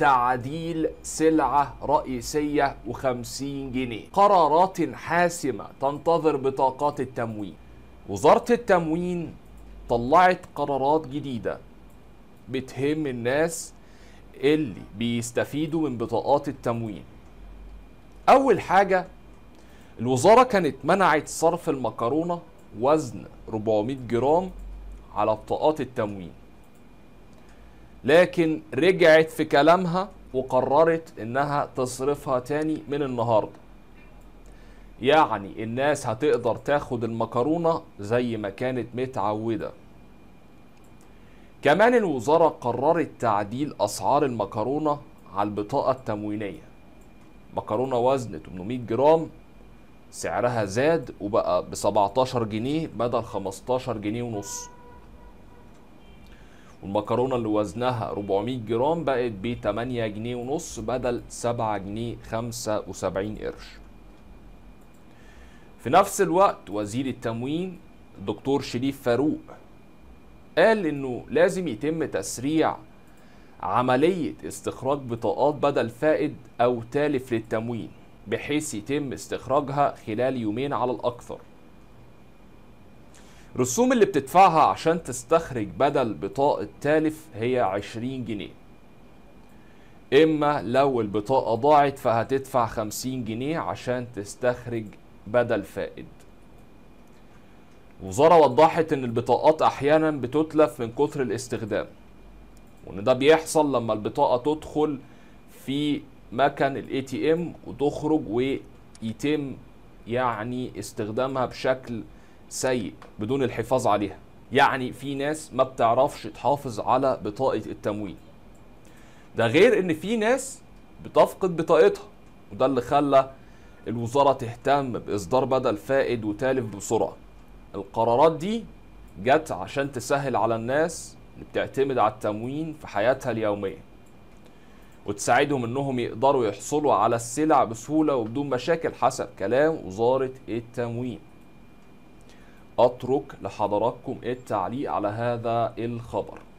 تعديل سلعة رئيسية و50 جنيه قرارات حاسمة تنتظر بطاقات التموين وزارة التموين طلعت قرارات جديدة بتهم الناس اللي بيستفيدوا من بطاقات التموين أول حاجة الوزارة كانت منعت صرف المكرونة وزن 400 جرام على بطاقات التموين لكن رجعت في كلامها وقررت انها تصرفها تاني من النهارده يعني الناس هتقدر تاخد المكرونة زي ما كانت متعودة كمان الوزارة قررت تعديل أسعار المكرونة على البطاقة التموينية مكرونة وزن 800 جرام سعرها زاد وبقى ب 17 جنيه بدل 15 جنيه ونص والمكرونه اللي وزنها 400 جرام بقت ب 8 جنيه ونص بدل 7 جنيه 75 قرش في نفس الوقت وزير التموين دكتور شريف فاروق قال انه لازم يتم تسريع عملية استخراج بطاقات بدل فائد أو تالف للتموين بحيث يتم استخراجها خلال يومين على الأكثر الرسوم اللي بتدفعها عشان تستخرج بدل بطاقة تالف هي 20 جنيه إما لو البطاقة ضاعت فهتدفع 50 جنيه عشان تستخرج بدل فائد الوزارة وضحت إن البطاقات أحيانا بتتلف من كثر الاستخدام وإن ده بيحصل لما البطاقة تدخل في مكان الاي تي ام وتخرج ويتم يعني استخدامها بشكل سيء بدون الحفاظ عليها يعني في ناس ما بتعرفش تحافظ على بطاقة التموين ده غير ان في ناس بتفقد بطاقتها وده اللي خلى الوزارة تهتم بإصدار بدل فائد وتالف بسرعة القرارات دي جت عشان تسهل على الناس اللي بتعتمد على التموين في حياتها اليومية وتساعدهم انهم يقدروا يحصلوا على السلع بسهولة وبدون مشاكل حسب كلام وزارة التموين أترك لحضراتكم التعليق على هذا الخبر